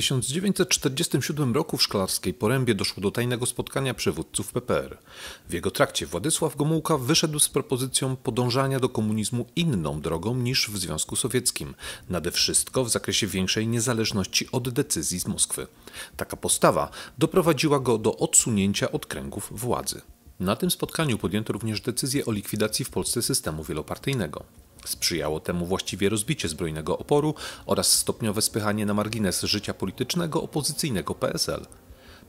1947 roku w Szklarskiej Porębie doszło do tajnego spotkania przywódców PPR. W jego trakcie Władysław Gomułka wyszedł z propozycją podążania do komunizmu inną drogą niż w Związku Sowieckim, nade wszystko w zakresie większej niezależności od decyzji z Moskwy. Taka postawa doprowadziła go do odsunięcia od kręgów władzy. Na tym spotkaniu podjęto również decyzję o likwidacji w Polsce systemu wielopartyjnego. Sprzyjało temu właściwie rozbicie zbrojnego oporu oraz stopniowe spychanie na margines życia politycznego opozycyjnego PSL.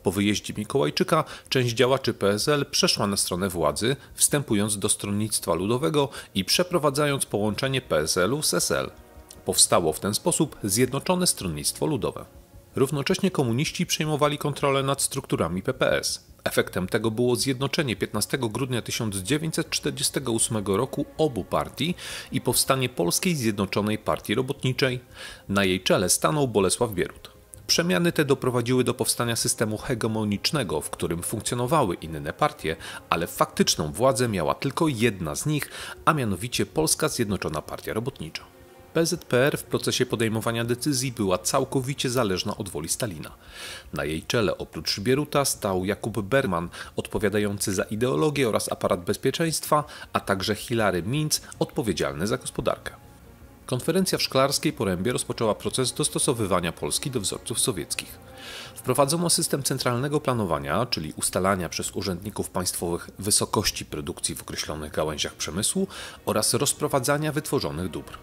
Po wyjeździe Mikołajczyka część działaczy PSL przeszła na stronę władzy, wstępując do Stronnictwa Ludowego i przeprowadzając połączenie PSL-u z SL. Powstało w ten sposób Zjednoczone Stronnictwo Ludowe. Równocześnie komuniści przejmowali kontrolę nad strukturami PPS. Efektem tego było zjednoczenie 15 grudnia 1948 roku obu partii i powstanie Polskiej Zjednoczonej Partii Robotniczej. Na jej czele stanął Bolesław Bierut. Przemiany te doprowadziły do powstania systemu hegemonicznego, w którym funkcjonowały inne partie, ale faktyczną władzę miała tylko jedna z nich, a mianowicie Polska Zjednoczona Partia Robotnicza. PZPR w procesie podejmowania decyzji była całkowicie zależna od woli Stalina. Na jej czele oprócz Bieruta stał Jakub Berman, odpowiadający za ideologię oraz aparat bezpieczeństwa, a także Hilary Minc, odpowiedzialny za gospodarkę. Konferencja w Szklarskiej Porębie rozpoczęła proces dostosowywania Polski do wzorców sowieckich. Wprowadzono system centralnego planowania, czyli ustalania przez urzędników państwowych wysokości produkcji w określonych gałęziach przemysłu oraz rozprowadzania wytworzonych dóbr.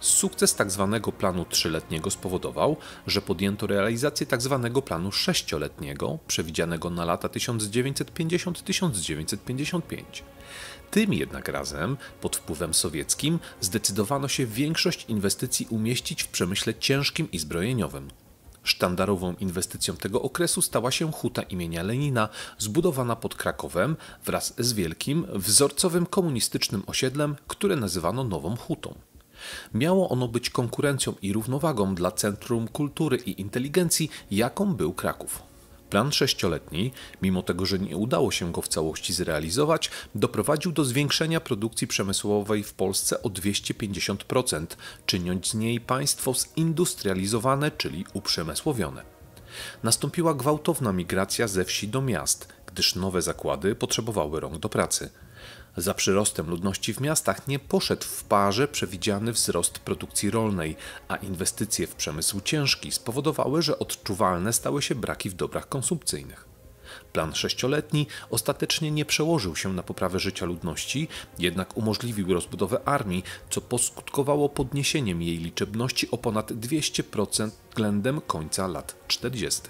Sukces tzw. Tak planu trzyletniego spowodował, że podjęto realizację tzw. Tak planu sześcioletniego, przewidzianego na lata 1950-1955. Tym jednak razem, pod wpływem sowieckim, zdecydowano się większość inwestycji umieścić w przemyśle ciężkim i zbrojeniowym. Sztandarową inwestycją tego okresu stała się huta imienia Lenina, zbudowana pod Krakowem wraz z wielkim, wzorcowym komunistycznym osiedlem, które nazywano Nową Hutą. Miało ono być konkurencją i równowagą dla Centrum Kultury i Inteligencji, jaką był Kraków. Plan sześcioletni, mimo tego, że nie udało się go w całości zrealizować, doprowadził do zwiększenia produkcji przemysłowej w Polsce o 250%, czyniąc z niej państwo zindustrializowane, czyli uprzemysłowione. Nastąpiła gwałtowna migracja ze wsi do miast, gdyż nowe zakłady potrzebowały rąk do pracy – za przyrostem ludności w miastach nie poszedł w parze przewidziany wzrost produkcji rolnej, a inwestycje w przemysł ciężki spowodowały, że odczuwalne stały się braki w dobrach konsumpcyjnych. Plan sześcioletni ostatecznie nie przełożył się na poprawę życia ludności, jednak umożliwił rozbudowę armii, co poskutkowało podniesieniem jej liczebności o ponad 200% względem końca lat 40.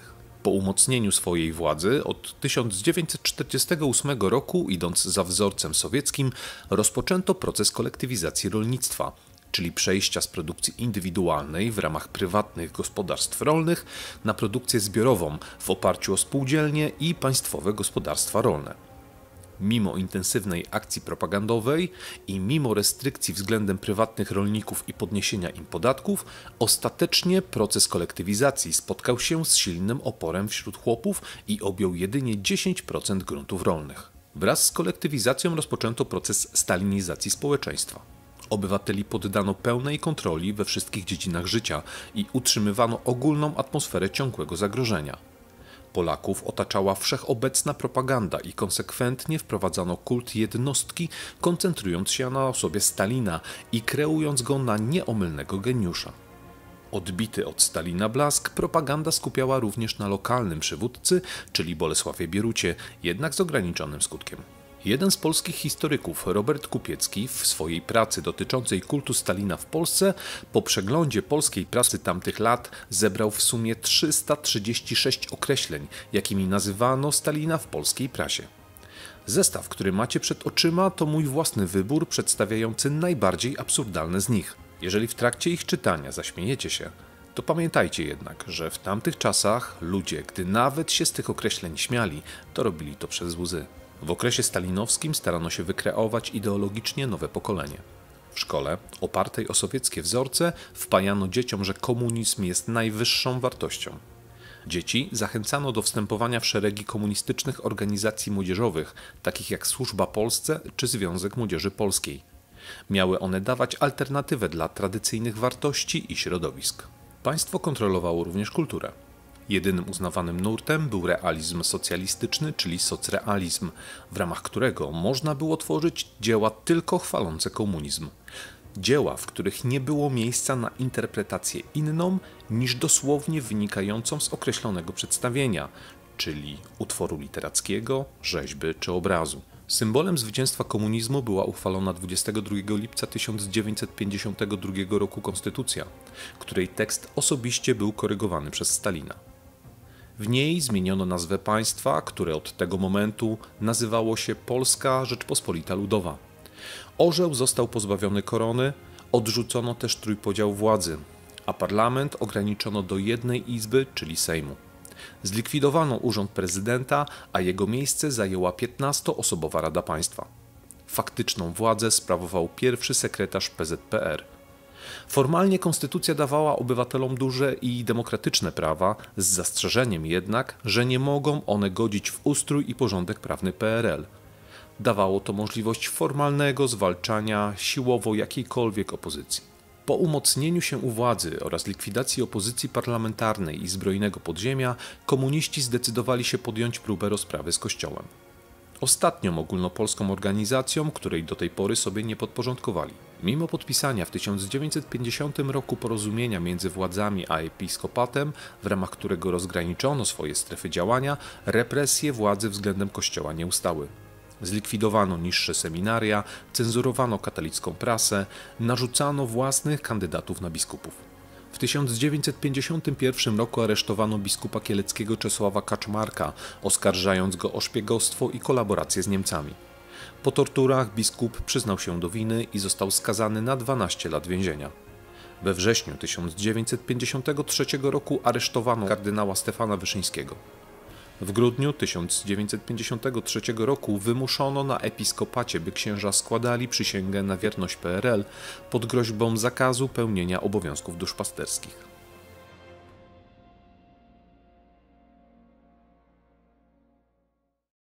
Po umocnieniu swojej władzy od 1948 roku, idąc za wzorcem sowieckim, rozpoczęto proces kolektywizacji rolnictwa, czyli przejścia z produkcji indywidualnej w ramach prywatnych gospodarstw rolnych na produkcję zbiorową w oparciu o spółdzielnie i państwowe gospodarstwa rolne mimo intensywnej akcji propagandowej i mimo restrykcji względem prywatnych rolników i podniesienia im podatków, ostatecznie proces kolektywizacji spotkał się z silnym oporem wśród chłopów i objął jedynie 10% gruntów rolnych. Wraz z kolektywizacją rozpoczęto proces stalinizacji społeczeństwa. Obywateli poddano pełnej kontroli we wszystkich dziedzinach życia i utrzymywano ogólną atmosferę ciągłego zagrożenia. Polaków otaczała wszechobecna propaganda i konsekwentnie wprowadzano kult jednostki, koncentrując się na osobie Stalina i kreując go na nieomylnego geniusza. Odbity od Stalina blask, propaganda skupiała również na lokalnym przywódcy, czyli Bolesławie Bierucie, jednak z ograniczonym skutkiem. Jeden z polskich historyków, Robert Kupiecki, w swojej pracy dotyczącej kultu Stalina w Polsce, po przeglądzie polskiej prasy tamtych lat zebrał w sumie 336 określeń, jakimi nazywano Stalina w polskiej prasie. Zestaw, który macie przed oczyma, to mój własny wybór przedstawiający najbardziej absurdalne z nich. Jeżeli w trakcie ich czytania zaśmiejecie się, to pamiętajcie jednak, że w tamtych czasach ludzie, gdy nawet się z tych określeń śmiali, to robili to przez łzy. W okresie stalinowskim starano się wykreować ideologicznie nowe pokolenie. W szkole, opartej o sowieckie wzorce, wpajano dzieciom, że komunizm jest najwyższą wartością. Dzieci zachęcano do wstępowania w szeregi komunistycznych organizacji młodzieżowych, takich jak Służba Polsce czy Związek Młodzieży Polskiej. Miały one dawać alternatywę dla tradycyjnych wartości i środowisk. Państwo kontrolowało również kulturę. Jedynym uznawanym nurtem był realizm socjalistyczny, czyli socrealizm, w ramach którego można było tworzyć dzieła tylko chwalące komunizm. Dzieła, w których nie było miejsca na interpretację inną niż dosłownie wynikającą z określonego przedstawienia, czyli utworu literackiego, rzeźby czy obrazu. Symbolem zwycięstwa komunizmu była uchwalona 22 lipca 1952 roku konstytucja, której tekst osobiście był korygowany przez Stalina. W niej zmieniono nazwę państwa, które od tego momentu nazywało się Polska Rzeczpospolita Ludowa. Orzeł został pozbawiony korony, odrzucono też trójpodział władzy, a parlament ograniczono do jednej izby, czyli Sejmu. Zlikwidowano urząd prezydenta, a jego miejsce zajęła 15-osobowa Rada Państwa. Faktyczną władzę sprawował pierwszy sekretarz PZPR Formalnie konstytucja dawała obywatelom duże i demokratyczne prawa, z zastrzeżeniem jednak, że nie mogą one godzić w ustrój i porządek prawny PRL. Dawało to możliwość formalnego zwalczania siłowo jakiejkolwiek opozycji. Po umocnieniu się u władzy oraz likwidacji opozycji parlamentarnej i zbrojnego podziemia, komuniści zdecydowali się podjąć próbę rozprawy z Kościołem. Ostatnią ogólnopolską organizacją, której do tej pory sobie nie podporządkowali. Mimo podpisania w 1950 roku porozumienia między władzami a episkopatem, w ramach którego rozgraniczono swoje strefy działania, represje władzy względem kościoła nie ustały. Zlikwidowano niższe seminaria, cenzurowano katolicką prasę, narzucano własnych kandydatów na biskupów. W 1951 roku aresztowano biskupa kieleckiego Czesława Kaczmarka, oskarżając go o szpiegostwo i kolaborację z Niemcami. Po torturach biskup przyznał się do winy i został skazany na 12 lat więzienia. We wrześniu 1953 roku aresztowano kardynała Stefana Wyszyńskiego. W grudniu 1953 roku wymuszono na episkopacie, by księża składali przysięgę na wierność PRL pod groźbą zakazu pełnienia obowiązków duszpasterskich.